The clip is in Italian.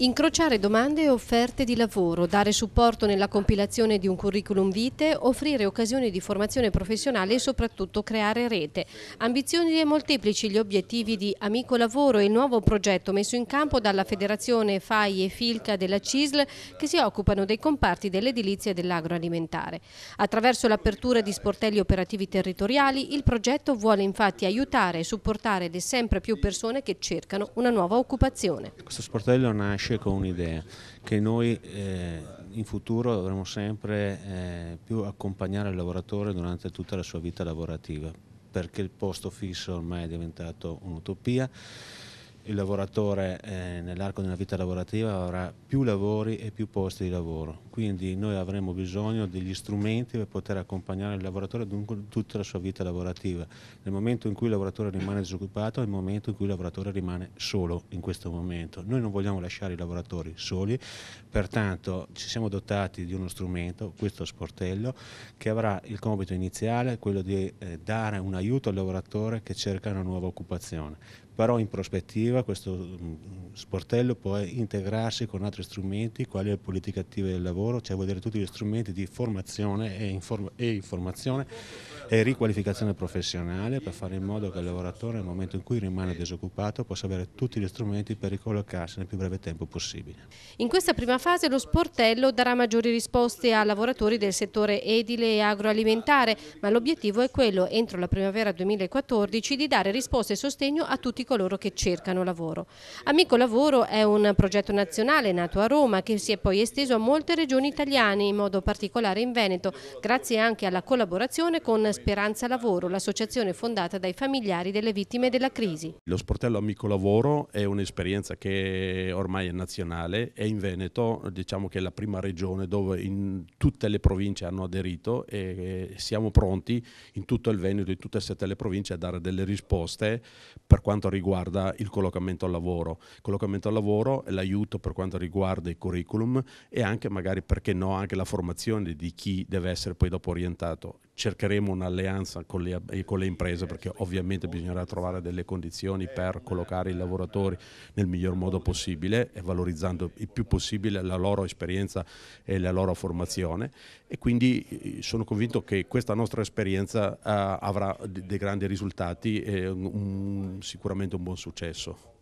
Incrociare domande e offerte di lavoro, dare supporto nella compilazione di un curriculum vitae, offrire occasioni di formazione professionale e soprattutto creare rete. Ambizioni e molteplici gli obiettivi di Amico Lavoro e il nuovo progetto messo in campo dalla Federazione FAI e FILCA della CISL che si occupano dei comparti dell'edilizia e dell'agroalimentare. Attraverso l'apertura di sportelli operativi territoriali, il progetto vuole infatti aiutare e supportare le sempre più persone che cercano una nuova occupazione. Questo sportello nasce nasce con un'idea che noi eh, in futuro dovremo sempre eh, più accompagnare il lavoratore durante tutta la sua vita lavorativa perché il posto fisso ormai è diventato un'utopia il lavoratore eh, nell'arco della vita lavorativa avrà più lavori e più posti di lavoro, quindi noi avremo bisogno degli strumenti per poter accompagnare il lavoratore dunque tutta la sua vita lavorativa. Nel momento in cui il lavoratore rimane disoccupato è il momento in cui il lavoratore rimane solo in questo momento. Noi non vogliamo lasciare i lavoratori soli, pertanto ci siamo dotati di uno strumento, questo sportello, che avrà il compito iniziale, quello di eh, dare un aiuto al lavoratore che cerca una nuova occupazione però in prospettiva questo mm, sportello può integrarsi con altri strumenti, quali le politiche attive del lavoro, cioè vuol dire tutti gli strumenti di formazione e, inform e informazione e riqualificazione professionale per fare in modo che il lavoratore nel momento in cui rimane disoccupato possa avere tutti gli strumenti per ricollocarsi nel più breve tempo possibile. In questa prima fase lo sportello darà maggiori risposte a lavoratori del settore edile e agroalimentare, ma l'obiettivo è quello, entro la primavera 2014, di dare risposte e sostegno a tutti coloro che cercano lavoro. Amico Lavoro è un progetto nazionale nato a Roma che si è poi esteso a molte regioni italiane, in modo particolare in Veneto, grazie anche alla collaborazione con Speranza Lavoro, l'associazione fondata dai familiari delle vittime della crisi. Lo sportello Amico Lavoro è un'esperienza che ormai è nazionale è in Veneto diciamo che è la prima regione dove in tutte le province hanno aderito e siamo pronti in tutto il Veneto, in tutte e sette le province a dare delle risposte per quanto riguarda il collocamento al lavoro. Il collocamento al lavoro è l'aiuto per quanto riguarda i curriculum e anche magari perché no anche la formazione di chi deve essere poi dopo orientato. Cercheremo una un'alleanza con le, con le imprese perché ovviamente bisognerà trovare delle condizioni per collocare i lavoratori nel miglior modo possibile e valorizzando il più possibile la loro esperienza e la loro formazione e quindi eh, sono convinto che questa nostra esperienza eh, avrà dei grandi risultati e un, sicuramente un buon successo.